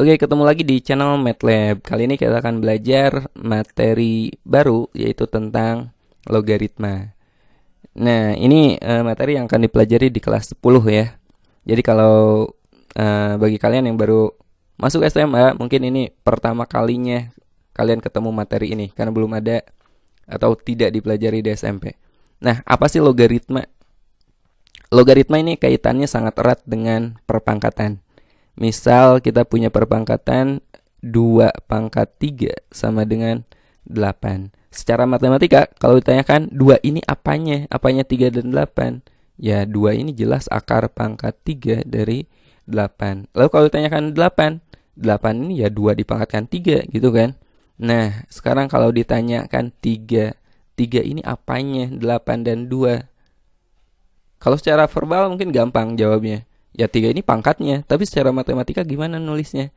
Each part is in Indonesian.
Oke, ketemu lagi di channel MATLAB. Kali ini kita akan belajar materi baru yaitu tentang logaritma. Nah, ini uh, materi yang akan dipelajari di kelas 10 ya. Jadi kalau uh, bagi kalian yang baru masuk SMA, mungkin ini pertama kalinya kalian ketemu materi ini karena belum ada atau tidak dipelajari di SMP. Nah, apa sih logaritma? Logaritma ini kaitannya sangat erat dengan perpangkatan. Misal kita punya perpangkatan 2 pangkat 3 sama dengan 8. Secara matematika, kalau ditanyakan 2 ini apanya? Apanya 3 dan 8? Ya, 2 ini jelas akar pangkat 3 dari 8. Lalu kalau ditanyakan 8, 8 ini ya 2 dipangkatkan 3 gitu kan. Nah, sekarang kalau ditanyakan 3, 3 ini apanya? 8 dan 2. Kalau secara verbal mungkin gampang jawabnya ya tiga ini pangkatnya tapi secara matematika gimana nulisnya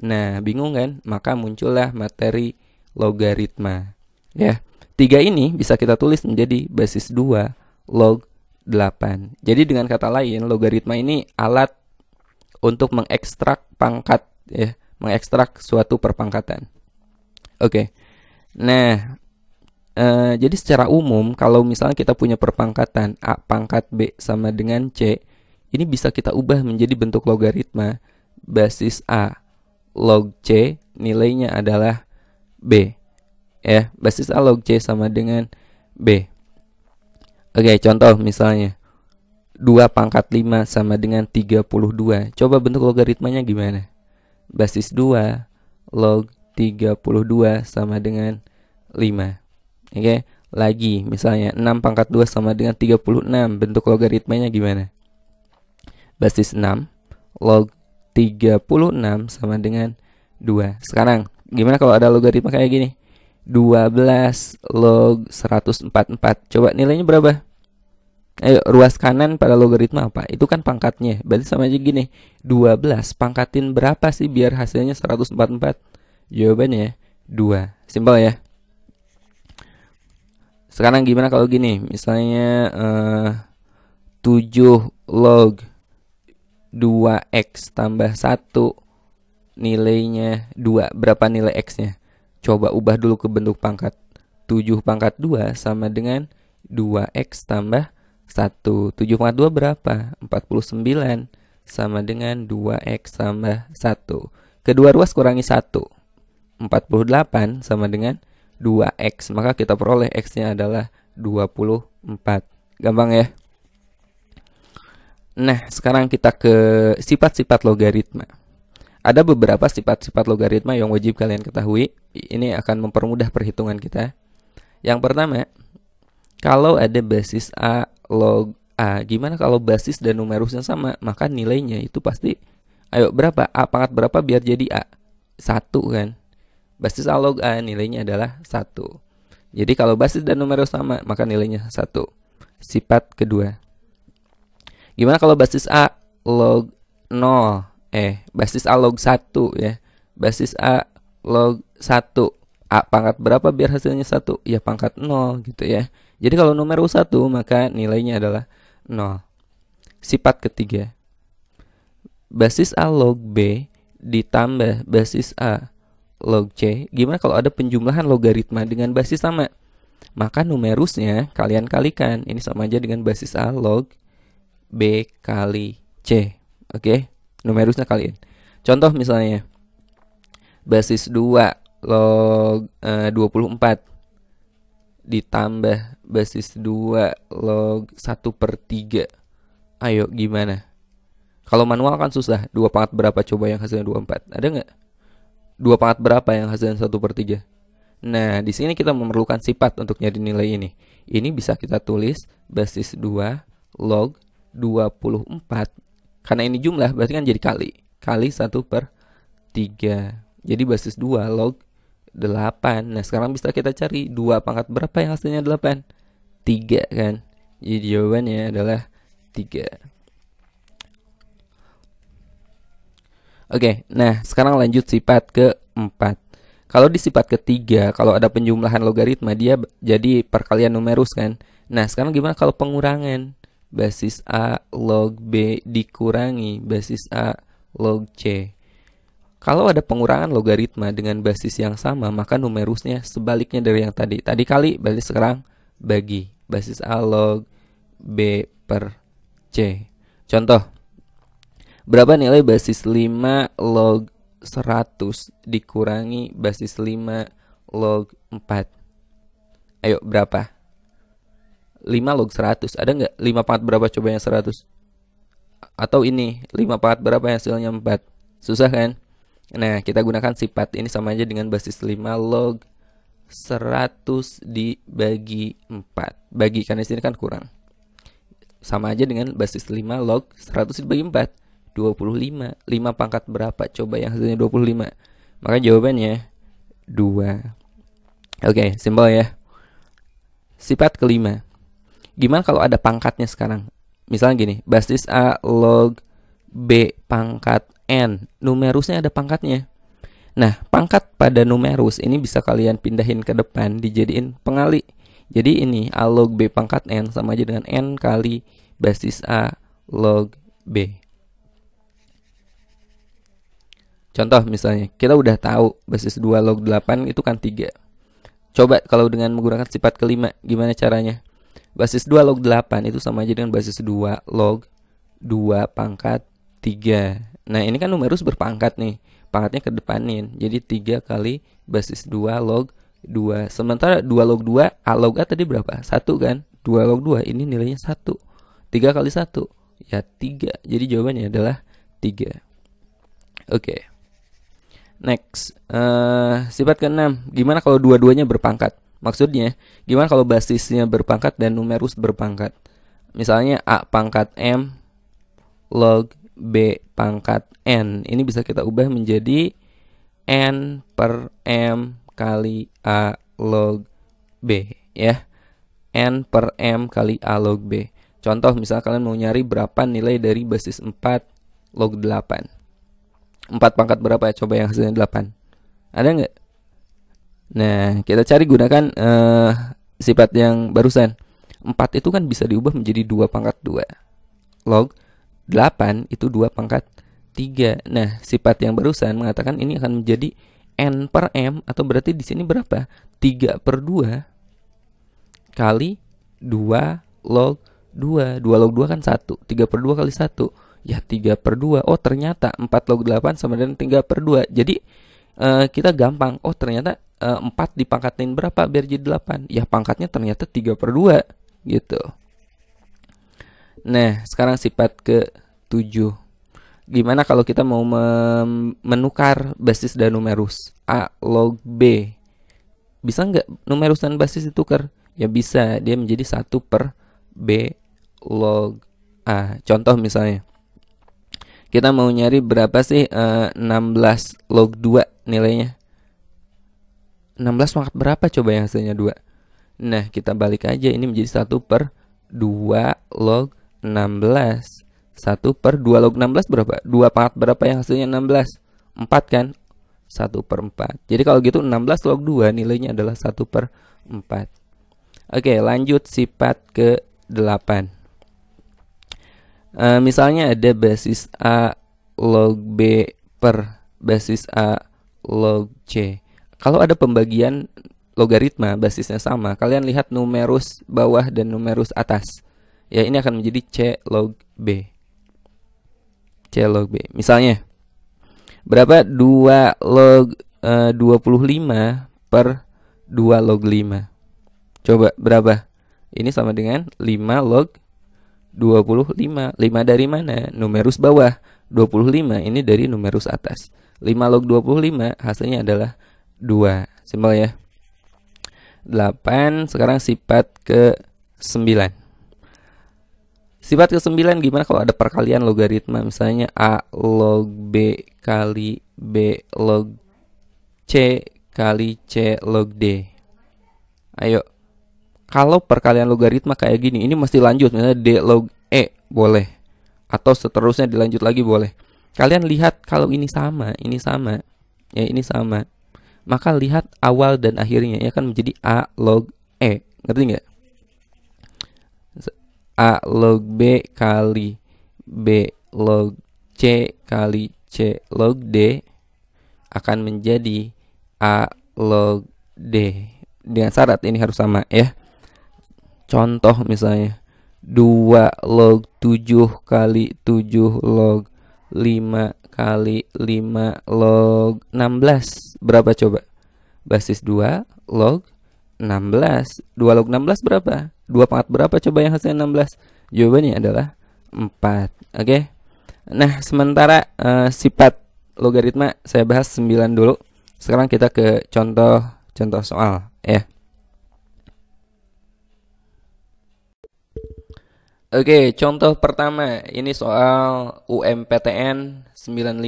nah bingung kan maka muncullah materi logaritma ya tiga ini bisa kita tulis menjadi basis 2 log 8 jadi dengan kata lain logaritma ini alat untuk mengekstrak pangkat ya mengekstrak suatu perpangkatan oke nah Uh, jadi secara umum kalau misalnya kita punya perpangkatan A pangkat B sama dengan C ini bisa kita ubah menjadi bentuk logaritma basis A log C nilainya adalah B. Ya, basis A log C sama dengan B. Oke, contoh misalnya 2 pangkat 5 sama dengan 32. Coba bentuk logaritmanya gimana? Basis 2 log 32 sama dengan 5. Oke, lagi misalnya 6 pangkat 2 sama dengan 36. Bentuk logaritmanya gimana? basis 6 log 36 sama dengan 2. Sekarang gimana kalau ada logaritma kayak gini? 12 log 144. Coba nilainya berapa? Ayo, ruas kanan pada logaritma apa? Itu kan pangkatnya. Berarti sama aja gini. 12 pangkatin berapa sih biar hasilnya 144? Jawabannya 2. Simpel ya. Sekarang gimana kalau gini? Misalnya eh, uh, 7 log 2X tambah 1 nilainya 2. Berapa nilai X-nya? Coba ubah dulu ke bentuk pangkat. 7 pangkat 2 sama dengan 2X tambah 1. 7 pangkat 2 berapa? 49 sama dengan 2X tambah 1. Kedua ruas kurangi 1. 48 sama dengan 2X. Maka kita peroleh X-nya adalah 24. Gampang ya? Nah, sekarang kita ke sifat-sifat logaritma. Ada beberapa sifat-sifat logaritma yang wajib kalian ketahui. Ini akan mempermudah perhitungan kita. Yang pertama, kalau ada basis A log A, gimana kalau basis dan numerusnya sama? Maka nilainya itu pasti ayo berapa? A pangkat berapa biar jadi A? satu kan. Basis A log A nilainya adalah satu. Jadi kalau basis dan numerus sama, maka nilainya satu. Sifat kedua, Gimana kalau basis A log 0? Eh, basis A log 1 ya. Basis A log 1. A pangkat berapa biar hasilnya 1? Ya pangkat 0 gitu ya. Jadi kalau nomor 1 maka nilainya adalah 0. Sifat ketiga. Basis A log B ditambah basis A log C. Gimana kalau ada penjumlahan logaritma dengan basis sama? maka numerusnya kalian kalikan. Ini sama aja dengan basis A log B kali C. Oke, okay? numerusnya kalian. Contoh misalnya basis 2 log e, eh, 24 ditambah basis 2 log 1 per 3. Ayo gimana? Kalau manual kan susah. 2 pangkat berapa coba yang hasilnya 24? Ada nggak? 2 pangkat berapa yang hasilnya 1 per 3? Nah, di sini kita memerlukan sifat untuk nyari nilai ini. Ini bisa kita tulis basis 2 log 24 Karena ini jumlah berarti kan jadi kali Kali 1 per 3 Jadi basis 2 log 8 Nah sekarang bisa kita cari 2 pangkat berapa yang hasilnya 8 3 kan Jadi jawabannya adalah 3 Oke, nah sekarang lanjut sifat keempat. Kalau di sifat ketiga, kalau ada penjumlahan logaritma, dia jadi perkalian numerus kan. Nah, sekarang gimana kalau pengurangan? basis A log B dikurangi basis A log C. Kalau ada pengurangan logaritma dengan basis yang sama, maka numerusnya sebaliknya dari yang tadi. Tadi kali, berarti sekarang bagi basis A log B per C. Contoh, berapa nilai basis 5 log 100 dikurangi basis 5 log 4? Ayo, berapa? 5 log 100 ada nggak 5 pangkat berapa coba yang 100 atau ini 5 pangkat berapa hasilnya 4 susah kan nah kita gunakan sifat ini sama aja dengan basis 5 log 100 dibagi 4 bagi karena sini kan kurang sama aja dengan basis 5 log 100 dibagi 4 25 5 pangkat berapa coba yang hasilnya 25 maka jawabannya 2 oke okay, simpel ya sifat kelima Gimana kalau ada pangkatnya sekarang? Misalnya gini, basis A log B pangkat N. Numerusnya ada pangkatnya. Nah, pangkat pada numerus ini bisa kalian pindahin ke depan dijadiin pengali. Jadi ini A log B pangkat N sama aja dengan N kali basis A log B. Contoh misalnya, kita udah tahu basis 2 log 8 itu kan 3. Coba kalau dengan menggunakan sifat kelima, gimana caranya? basis 2 log 8 itu sama aja dengan basis 2 log 2 pangkat 3. Nah, ini kan numerus berpangkat nih. Pangkatnya ke depanin. Jadi 3 kali basis 2 log 2. Sementara 2 log 2, A log A tadi berapa? 1 kan? 2 log 2, ini nilainya 1. 3 kali 1, ya 3. Jadi jawabannya adalah 3. Oke. Okay. Next, uh, sifat keenam. Gimana kalau dua-duanya berpangkat? Maksudnya, gimana kalau basisnya berpangkat dan numerus berpangkat? Misalnya A pangkat M log B pangkat N. Ini bisa kita ubah menjadi N per M kali A log B ya. N per M kali A log B. Contoh misalnya kalian mau nyari berapa nilai dari basis 4 log 8. 4 pangkat berapa ya? Coba yang hasilnya 8. Ada nggak? Nah, kita cari gunakan uh, sifat yang barusan. 4 itu kan bisa diubah menjadi 2 pangkat 2. Log 8 itu 2 pangkat 3. Nah, sifat yang barusan mengatakan ini akan menjadi n per m atau berarti di sini berapa? 3 per 2 kali 2 log 2. 2 log 2 kan 1. 3 per 2 kali 1. Ya 3 per 2. Oh ternyata 4 log 8 sama dengan 3 per 2. Jadi Eh, kita gampang oh ternyata uh, eh, 4 dipangkatin berapa biar jadi 8 ya pangkatnya ternyata tiga per dua gitu nah sekarang sifat ke 7 gimana kalau kita mau menukar basis dan numerus A log B bisa nggak numerus dan basis ditukar ya bisa dia menjadi satu per B log A contoh misalnya kita mau nyari berapa sih uh, eh, 16 log 2 nilainya 16 pangkat berapa coba yang hasilnya 2 Nah kita balik aja ini menjadi 1 per 2 log 16 1 per 2 log 16 berapa? 2 pangkat berapa yang hasilnya 16? 4 kan? 1 per 4 Jadi kalau gitu 16 log 2 nilainya adalah 1 per 4 Oke lanjut sifat ke 8 Uh, misalnya ada basis A log B per basis A log C. Kalau ada pembagian logaritma basisnya sama, kalian lihat numerus bawah dan numerus atas. Ya, ini akan menjadi C log B. C log B. Misalnya, berapa 2 log e, eh, 25 per 2 log 5? Coba berapa? Ini sama dengan 5 log 25. 5 dari mana? Numerus bawah. 25 ini dari numerus atas. 5 log 25 hasilnya adalah 2. Simpel ya. 8 sekarang sifat ke 9. Sifat ke 9 gimana kalau ada perkalian logaritma misalnya A log B kali B log C kali C log D. Ayo kalau perkalian logaritma kayak gini, ini mesti lanjut misalnya d log e boleh atau seterusnya dilanjut lagi boleh. Kalian lihat kalau ini sama, ini sama, ya ini sama, maka lihat awal dan akhirnya ya kan menjadi a log e, ngerti nggak? a log b kali b log c kali c log d akan menjadi a log d dengan syarat ini harus sama ya. Contoh misalnya 2 log 7 kali 7 log 5 kali 5 log 16 Berapa coba? Basis 2 log 16 2 log 16 berapa? 2 pangkat berapa coba yang hasilnya 16? Jawabannya adalah 4 Oke okay? Nah sementara uh, sifat logaritma saya bahas 9 dulu Sekarang kita ke contoh contoh soal ya. Oke, contoh pertama ini soal UMPTN 95.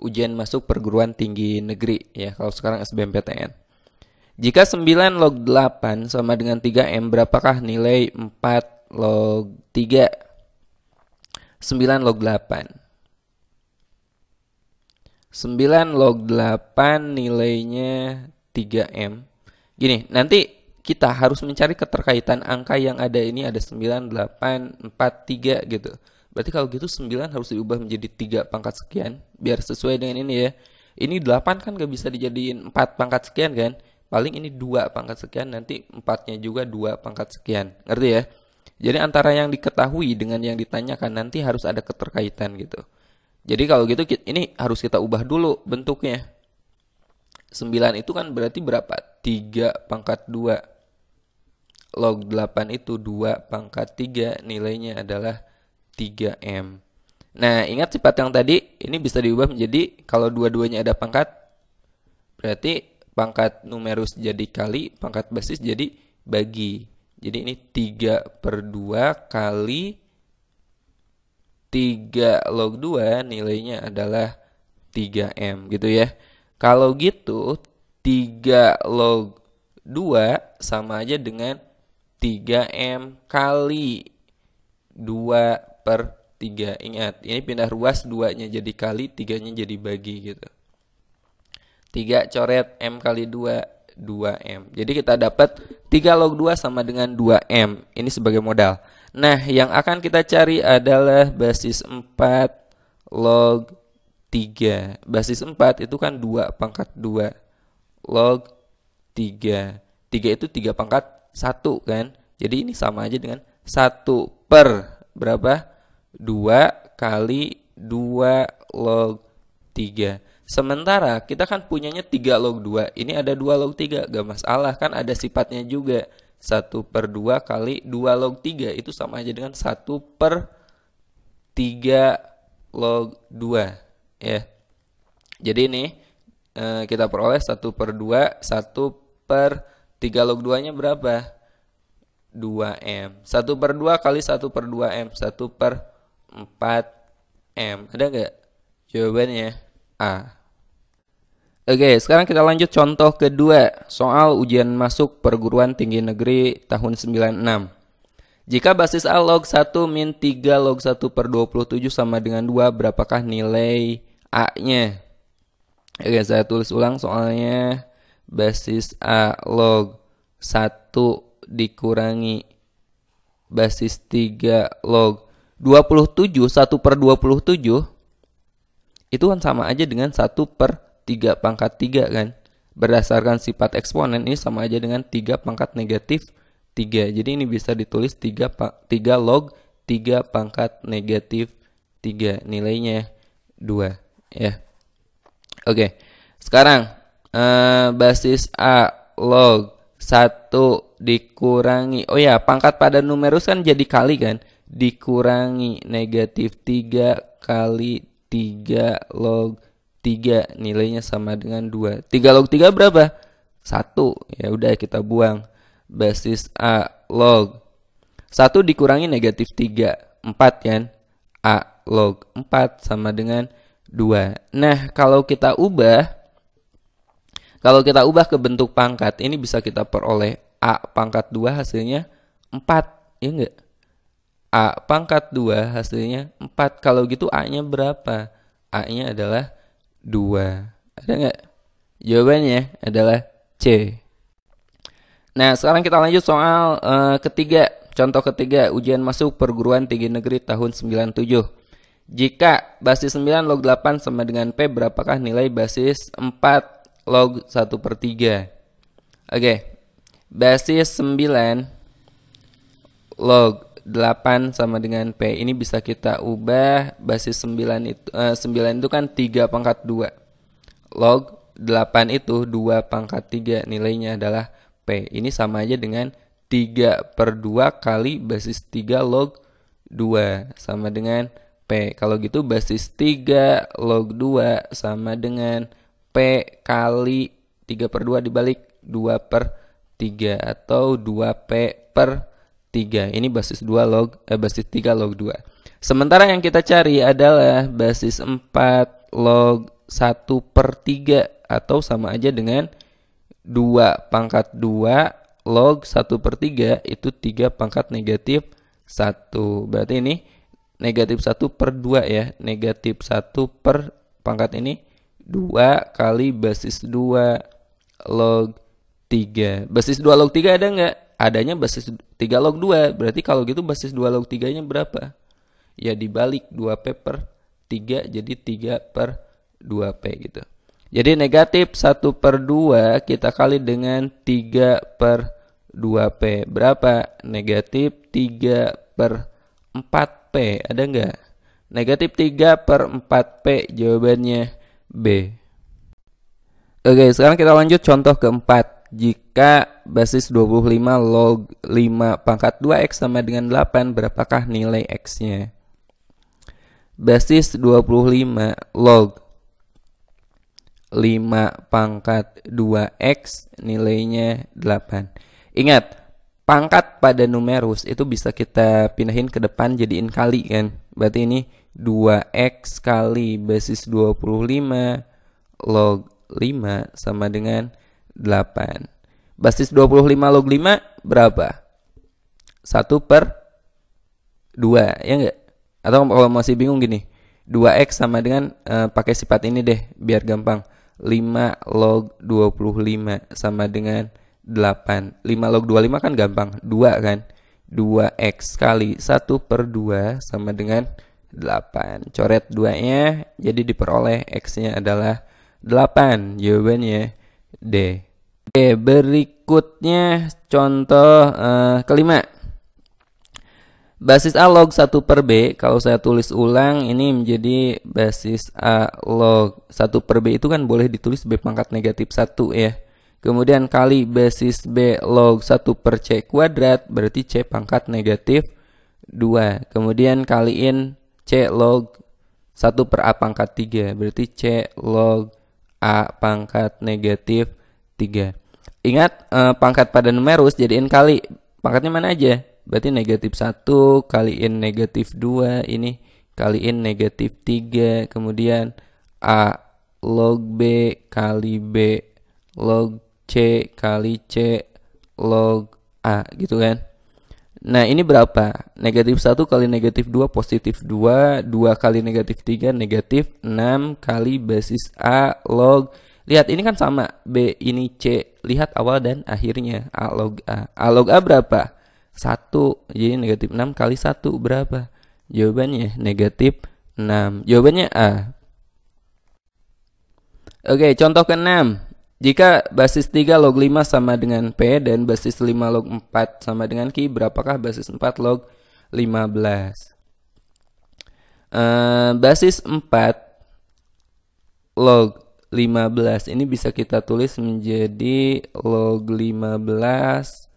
Ujian masuk perguruan tinggi negeri ya, kalau sekarang SBMPTN. Jika 9 log 8 sama dengan 3M, berapakah nilai 4 log 3? 9 log 8. 9 log 8 nilainya 3M. Gini, nanti kita harus mencari keterkaitan angka yang ada ini ada 9, 8, 4, 3 gitu. Berarti kalau gitu 9 harus diubah menjadi 3 pangkat sekian biar sesuai dengan ini ya. Ini 8 kan gak bisa dijadiin 4 pangkat sekian kan. Paling ini 2 pangkat sekian nanti 4-nya juga 2 pangkat sekian. Ngerti ya? Jadi antara yang diketahui dengan yang ditanyakan nanti harus ada keterkaitan gitu. Jadi kalau gitu ini harus kita ubah dulu bentuknya. 9 itu kan berarti berapa? 3 pangkat 2 log 8 itu 2 pangkat 3 nilainya adalah 3M. Nah, ingat sifat yang tadi ini bisa diubah menjadi kalau dua-duanya ada pangkat berarti pangkat numerus jadi kali, pangkat basis jadi bagi. Jadi ini 3 per 2 kali 3 log 2 nilainya adalah 3M gitu ya. Kalau gitu 3 log 2 sama aja dengan 3M kali 2 per 3. Ingat, ini pindah ruas 2-nya jadi kali, 3-nya jadi bagi gitu. 3 coret M kali 2, 2M. Jadi kita dapat 3 log 2 sama dengan 2M. Ini sebagai modal. Nah, yang akan kita cari adalah basis 4 log 3. Basis 4 itu kan 2 pangkat 2 log 3. 3 itu 3 pangkat 1 kan. Jadi ini sama aja dengan 1 per berapa? 2 kali 2 log 3. Sementara kita kan punyanya 3 log 2. Ini ada 2 log 3. Gak masalah kan ada sifatnya juga. 1 per 2 kali 2 log 3. Itu sama aja dengan 1 per 3 log 2. Ya. Jadi ini eh, kita peroleh 1 per 2, 1 per 2 3 log 2-nya berapa? 2M. 1 per 2 kali 1 per 2M. 1 per 4M. Ada nggak? Jawabannya A. Oke, okay, sekarang kita lanjut contoh kedua, soal ujian masuk perguruan tinggi negeri tahun 96. Jika basis A log 1 min 3 log 1 per 27 sama dengan 2, berapakah nilai A-nya? Oke, okay, saya tulis ulang soalnya basis A log 1 dikurangi basis 3 log 27, 1 per 27 itu kan sama aja dengan 1 per 3 pangkat 3 kan. Berdasarkan sifat eksponen ini sama aja dengan 3 pangkat negatif 3. Jadi ini bisa ditulis 3, 3 log 3 pangkat negatif 3. Nilainya 2 ya. Oke, sekarang uh, basis A log 1 dikurangi oh ya pangkat pada numerus kan jadi kali kan dikurangi negatif 3 kali 3 log 3 nilainya sama dengan 2 3 log 3 berapa? 1 ya udah kita buang basis A log 1 dikurangi negatif 3 4 kan A log 4 sama dengan 2 nah kalau kita ubah kalau kita ubah ke bentuk pangkat, ini bisa kita peroleh A pangkat 2 hasilnya 4, ya enggak? A pangkat 2 hasilnya 4. Kalau gitu A-nya berapa? A-nya adalah 2. Ada enggak? Jawabannya adalah C. Nah, sekarang kita lanjut soal uh, ketiga. Contoh ketiga, ujian masuk perguruan tinggi negeri tahun 97. Jika basis 9 log 8 sama dengan P, berapakah nilai basis 4 log 1 per 3. Oke, okay. basis 9 log 8 sama dengan P. Ini bisa kita ubah basis 9 itu, eh, 9 itu kan 3 pangkat 2. Log 8 itu 2 pangkat 3 nilainya adalah P. Ini sama aja dengan 3 per 2 kali basis 3 log 2 sama dengan P. Kalau gitu basis 3 log 2 sama dengan P kali 3 per 2 dibalik 2 per 3 atau 2P per 3. Ini basis 2 log eh, basis 3 log 2. Sementara yang kita cari adalah basis 4 log 1 per 3 atau sama aja dengan 2 pangkat 2 log 1 per 3 itu 3 pangkat negatif 1. Berarti ini negatif 1 per 2 ya. Negatif 1 per pangkat ini 2 kali basis 2 log 3. Basis 2 log 3 ada nggak? Adanya basis 3 log 2. Berarti kalau gitu basis 2 log 3-nya berapa? Ya dibalik 2P per 3 jadi 3 per 2P gitu. Jadi negatif 1 per 2 kita kali dengan 3 per 2P. Berapa? Negatif 3 per 4P. Ada nggak? Negatif 3 per 4P jawabannya. B. Oke, sekarang kita lanjut contoh keempat. Jika basis 25 log 5 pangkat 2x sama dengan 8, berapakah nilai x-nya? Basis 25 log 5 pangkat 2x nilainya 8. Ingat, pangkat pada numerus itu bisa kita pindahin ke depan jadiin kali kan. Berarti ini 2x kali basis 25 log 5 sama dengan 8. Basis 25 log 5 berapa? 1 per 2, ya enggak? Atau kalau masih bingung gini, 2x sama dengan e, pakai sifat ini deh biar gampang. 5 log 25 sama dengan 8. 5 log 25 kan gampang, 2 kan? 2x kali 1 per 2 sama dengan 8. 8. Coret 2-nya, jadi diperoleh X-nya adalah 8. Jawabannya D. Oke, berikutnya contoh uh, kelima. Basis A log 1 per B, kalau saya tulis ulang ini menjadi basis A log 1 per B itu kan boleh ditulis B pangkat negatif 1 ya. Kemudian kali basis B log 1 per C kuadrat berarti C pangkat negatif 2. Kemudian kaliin C log 1 per A pangkat 3. Berarti C log A pangkat negatif 3. Ingat eh, pangkat pada numerus jadiin kali. Pangkatnya mana aja? Berarti negatif 1 kaliin negatif 2 ini kaliin negatif 3 kemudian A log B kali B log C kali C log A gitu kan Nah ini berapa? Negatif 1 kali negatif 2 positif 2 2 kali negatif 3 negatif 6 kali basis A log Lihat ini kan sama B ini C Lihat awal dan akhirnya A log A A log A berapa? 1 Jadi negatif 6 kali 1 berapa? Jawabannya negatif 6 Jawabannya A Oke contoh ke 6 jika basis 3 log 5 sama dengan P dan basis 5 log 4 sama dengan Q, berapakah basis 4 log 15? Uh, eh, basis 4 log 15 ini bisa kita tulis menjadi log 15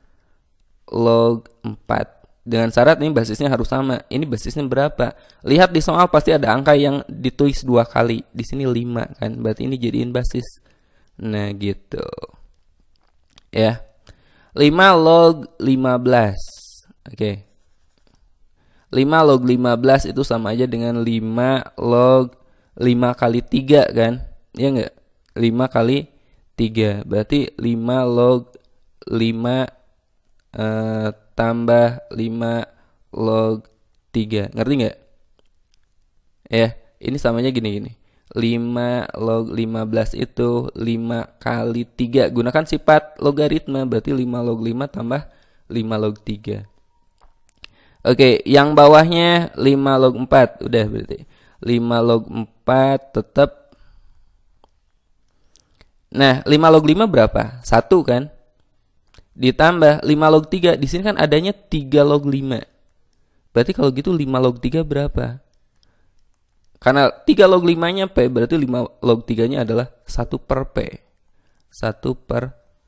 log 4. Dengan syarat ini basisnya harus sama. Ini basisnya berapa? Lihat di soal pasti ada angka yang ditulis dua kali. Di sini 5 kan. Berarti ini jadiin basis. Nah gitu. Ya. 5 log 15. Oke. Okay. 5 log 15 itu sama aja dengan 5 log 5 kali 3 kan? Iya enggak? 5 kali 3. Berarti 5 log 5 eh, tambah 5 log 3. Ngerti enggak? Ya, ini samanya gini-gini. 5 log 15 itu 5 kali 3 gunakan sifat logaritma berarti 5 log 5 tambah 5 log 3 Oke yang bawahnya 5 log 4 udah berarti 5 log 4 tetap Nah 5 log 5 berapa? 1 kan ditambah 5 log 3 di sini kan adanya 3 log 5 berarti kalau gitu 5 log 3 berapa? Karena 3 log 5-nya P, berarti 5 log 3-nya adalah 1 per P. 1 per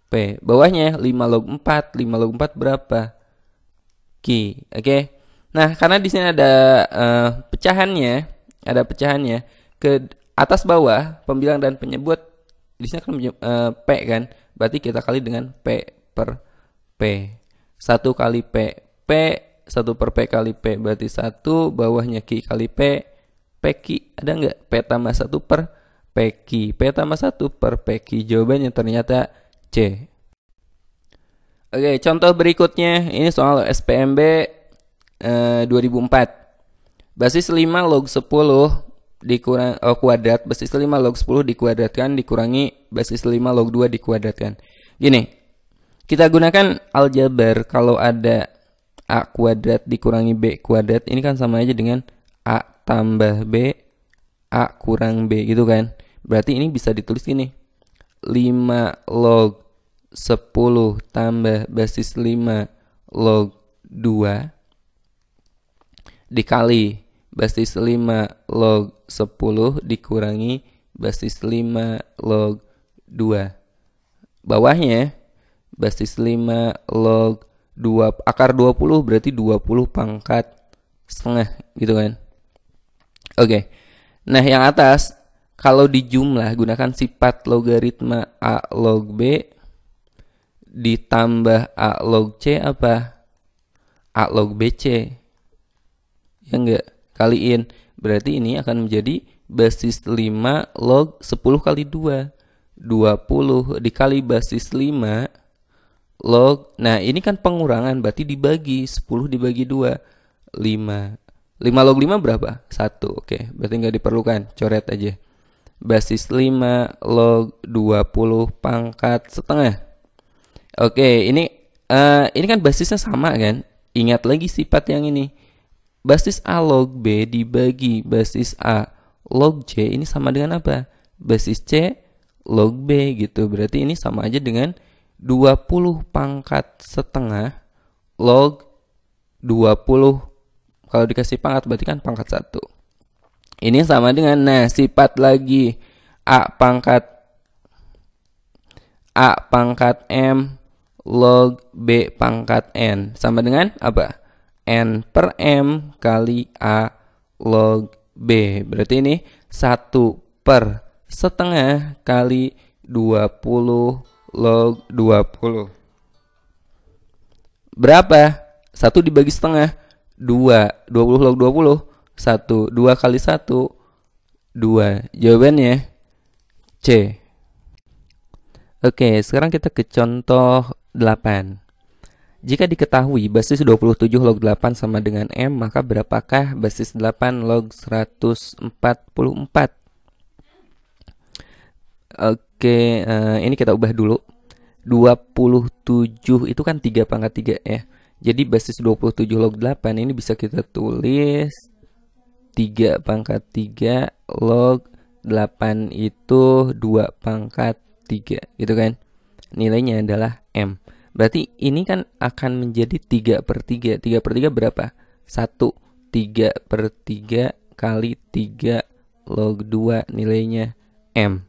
P. Bawahnya 5 log 4. 5 log 4 berapa? Q. Oke. Okay? Nah, karena di sini ada uh, pecahannya, ada pecahannya ke atas bawah pembilang dan penyebut di sini kan uh, P kan. Berarti kita kali dengan P per P. 1 kali P. P 1 per P kali P berarti 1 bawahnya Q kali P Peki ada nggak P tambah satu per Peki? P tambah satu per Peki. Jawabannya ternyata C. Oke, contoh berikutnya. Ini soal SPMB eh, 2004. Basis 5 log 10 dikurang oh, kuadrat. Basis 5 log 10 dikuadratkan dikurangi basis 5 log 2 dikuadratkan. Gini, kita gunakan aljabar kalau ada A kuadrat dikurangi B kuadrat. Ini kan sama aja dengan A tambah B A kurang B gitu kan Berarti ini bisa ditulis gini 5 log 10 tambah basis 5 log 2 Dikali basis 5 log 10 dikurangi basis 5 log 2 Bawahnya basis 5 log 2 akar 20 berarti 20 pangkat setengah gitu kan Oke. Okay. Nah, yang atas kalau di jumlah gunakan sifat logaritma A log B ditambah A log C apa? A log BC. Ya enggak? Kaliin. Berarti ini akan menjadi basis 5 log 10 kali 2. 20 dikali basis 5 log. Nah, ini kan pengurangan berarti dibagi 10 dibagi 2 5. 5 log 5 berapa? 1. Oke, berarti nggak diperlukan. Coret aja. Basis 5 log 20 pangkat setengah. Oke, ini uh, ini kan basisnya sama kan? Ingat lagi sifat yang ini. Basis A log B dibagi basis A log C ini sama dengan apa? Basis C log B gitu. Berarti ini sama aja dengan 20 pangkat setengah log 20 kalau dikasih pangkat berarti kan pangkat satu. Ini sama dengan nah sifat lagi a pangkat a pangkat m log b pangkat n sama dengan apa? n per m kali a log b. Berarti ini satu per setengah kali 20 log 20. Berapa? 1 dibagi setengah 2 20 log 20 1 2 kali 1 2 jawabannya C Oke sekarang kita ke contoh 8 jika diketahui basis 27 log 8 sama dengan M, maka berapakah basis 8 log 144? Oke, eh, ini kita ubah dulu. 27 itu kan 3 pangkat 3 ya. Jadi basis 27 log 8 ini bisa kita tulis 3 pangkat 3 log 8 itu 2 pangkat 3 gitu kan. Nilainya adalah M. Berarti ini kan akan menjadi 3 per 3. 3 per 3 berapa? 1. 3 per 3 kali 3 log 2 nilainya M.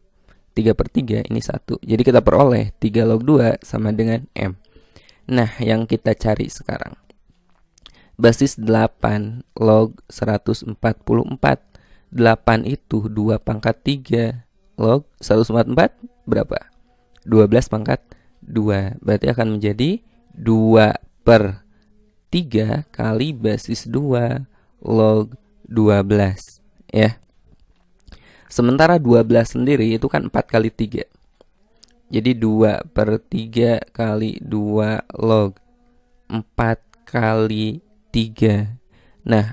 3 per 3 ini 1. Jadi kita peroleh 3 log 2 sama dengan M. Nah, yang kita cari sekarang. Basis 8 log 144. 8 itu 2 pangkat 3 log 144 berapa? 12 pangkat 2. Berarti akan menjadi 2 per 3 kali basis 2 log 12 ya. Sementara 12 sendiri itu kan 4 kali 3. Jadi 2 per 3 kali 2 log 4 kali 3 Nah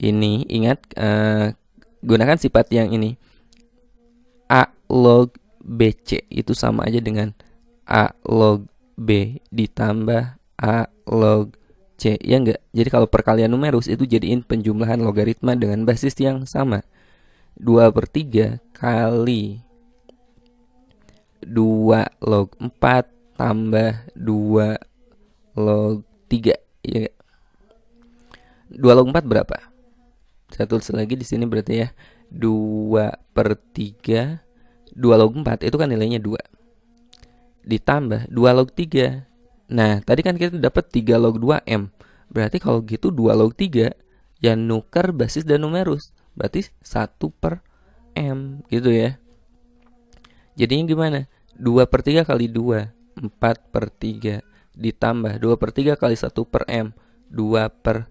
ini ingat uh, gunakan sifat yang ini A log BC itu sama aja dengan A log B ditambah A log C ya enggak jadi kalau perkalian numerus itu jadiin penjumlahan logaritma dengan basis yang sama 2 per 3 kali 2 log 4 tambah 2 log 3 ya 2 log 4 berapa? Saya tulis lagi di sini berarti ya 2 per 3 2 log 4 itu kan nilainya 2 Ditambah 2 log 3 Nah tadi kan kita dapat 3 log 2 M Berarti kalau gitu 2 log 3 Yang nuker basis dan numerus Berarti 1 per M gitu ya Jadinya gimana? 2 per 3 kali 2 4 per 3 ditambah 2 per 3 kali 1 per M 2 per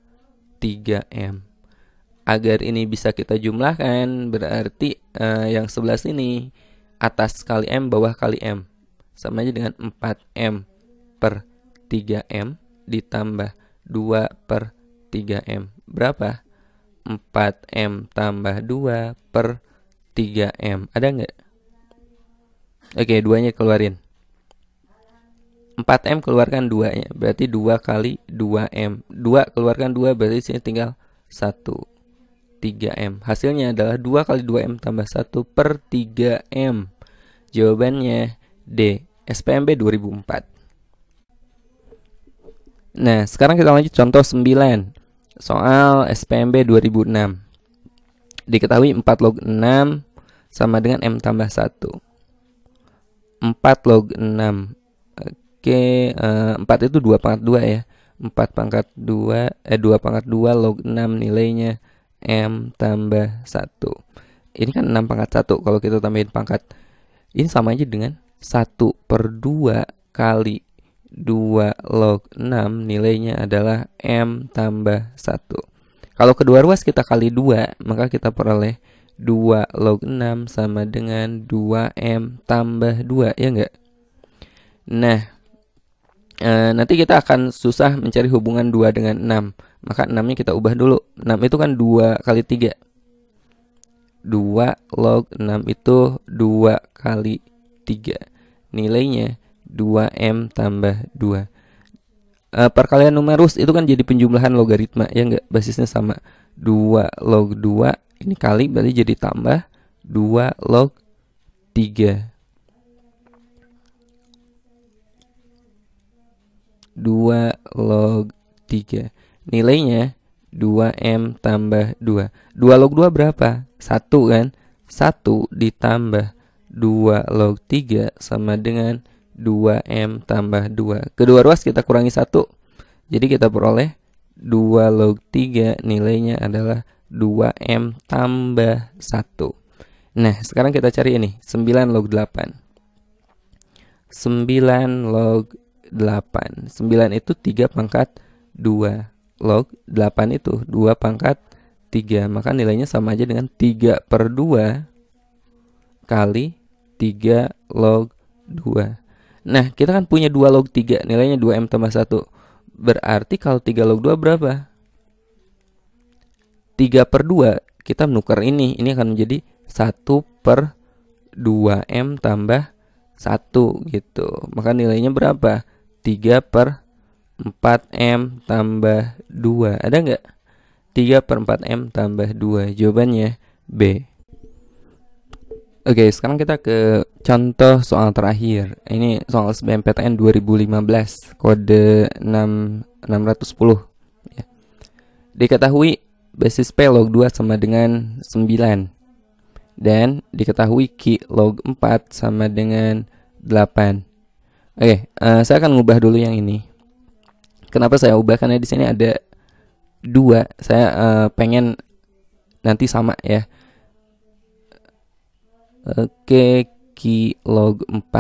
3 M Agar ini bisa kita jumlahkan berarti uh, yang sebelah sini atas kali M bawah kali M Sama aja dengan 4M per 3M ditambah 2 per 3M Berapa? 4M tambah 2 per 3M Ada nggak? Oke, okay, duanya keluarin. 4M keluarkan 2 Berarti 2 kali 2M 2 keluarkan 2 berarti sini tinggal 1 3M Hasilnya adalah 2 kali 2M tambah 1 per 3M Jawabannya D SPMB 2004 Nah sekarang kita lanjut contoh 9 Soal SPMB 2006 Diketahui 4 log 6 sama dengan M tambah 1 4 log 6 Oke, uh, eh, 4 itu 2 pangkat 2 ya 4 pangkat 2, eh 2 pangkat 2 log 6 nilainya M tambah 1 Ini kan 6 pangkat 1 Kalau kita tambahin pangkat Ini sama aja dengan 1 per 2 kali 2 log 6 Nilainya adalah M tambah 1 Kalau kedua ruas kita kali 2 Maka kita peroleh 2 log 6 sama dengan 2M tambah 2 ya enggak? Nah, e, nanti kita akan susah mencari hubungan 2 dengan 6 Maka 6 nya kita ubah dulu 6 itu kan 2 kali 3 2 log 6 itu 2 kali 3 Nilainya 2M tambah 2 e, eh, Perkalian numerus itu kan jadi penjumlahan logaritma ya enggak? Basisnya sama 2 log 2 ini kali berarti jadi tambah 2 log 3. 2 log 3 Nilainya 2M tambah 2 2 log 2 berapa? 1 kan? 1 ditambah 2 log 3 sama dengan 2M tambah 2 Kedua ruas kita kurangi 1 Jadi kita peroleh 2 log 3 nilainya adalah 2M tambah 1. Nah, sekarang kita cari ini, 9 log 8. 9 log 8. 9 itu 3 pangkat 2 log 8 itu 2 pangkat 3. Maka nilainya sama aja dengan 3 per 2 kali 3 log 2. Nah, kita kan punya 2 log 3, nilainya 2M tambah 1. Berarti kalau 3 log 2 berapa? 3 per 2 kita menukar ini ini akan menjadi 1 per 2M tambah 1 gitu maka nilainya berapa 3 per 4M tambah 2 ada nggak 3 per 4M tambah 2 jawabannya B Oke, okay, sekarang kita ke contoh soal terakhir. Ini soal SBMPTN 2015, kode 6, 610. Ya. Diketahui basis P log 2 sama dengan 9 dan diketahui Q log 4 sama dengan 8. Oke, uh, saya akan ngubah dulu yang ini. Kenapa saya ubah? Karena di sini ada dua. Saya uh, pengen nanti sama ya. Oke, Q log 4.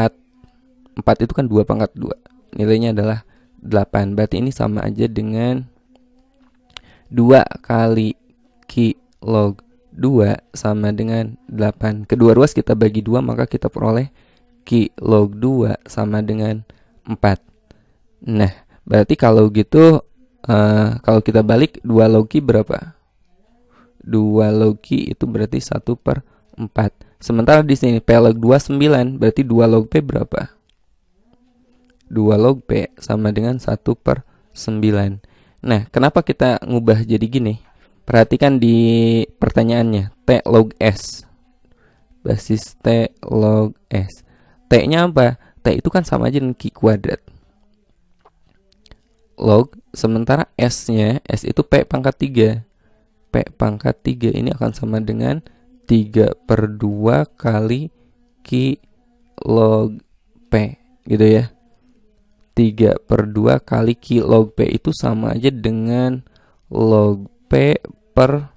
4 itu kan 2 pangkat 2. Nilainya adalah 8. Berarti ini sama aja dengan 2 kali Q log 2 sama dengan 8 Kedua ruas kita bagi 2 maka kita peroleh Q log 2 sama dengan 4 Nah berarti kalau gitu uh, Kalau kita balik 2 log Q berapa? 2 log Q itu berarti 1 per 4 Sementara di sini P log 2 9 berarti 2 log P berapa? 2 log P sama dengan 1 per 9 Nah, kenapa kita ngubah jadi gini? Perhatikan di pertanyaannya, T log S. Basis T log S. T-nya apa? T itu kan sama aja dengan Q kuadrat. Log, sementara S-nya, S itu P pangkat 3. P pangkat 3 ini akan sama dengan 3 per 2 kali Q log P. Gitu ya. 3 per 2 kali Q log P itu sama aja dengan log P per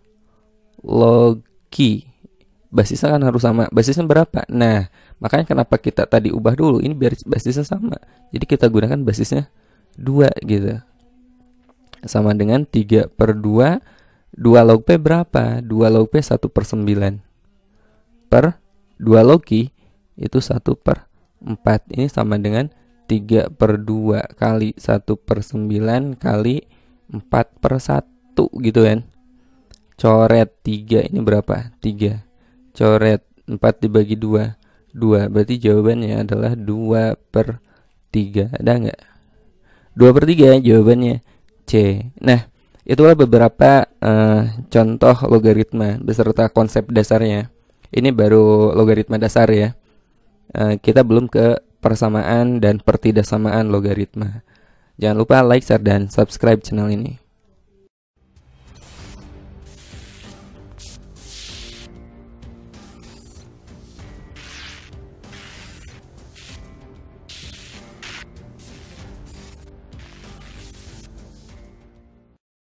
log Q. Basisnya kan harus sama. Basisnya berapa? Nah, makanya kenapa kita tadi ubah dulu. Ini biar basisnya sama. Jadi kita gunakan basisnya 2 gitu. Sama dengan 3 per 2. 2 log P berapa? 2 log P 1 per 9. Per 2 log Q itu 1 per 4. Ini sama dengan 3 per 2 kali 1 per 9 kali 4 per 1 gitu kan coret 3 ini berapa 3 coret 4 dibagi 2 2 berarti jawabannya adalah 2 per 3 ada nggak 2 per 3 jawabannya C nah itulah beberapa uh, contoh logaritma beserta konsep dasarnya ini baru logaritma dasar ya uh, kita belum ke persamaan dan pertidaksamaan logaritma. Jangan lupa like, share, dan subscribe channel ini.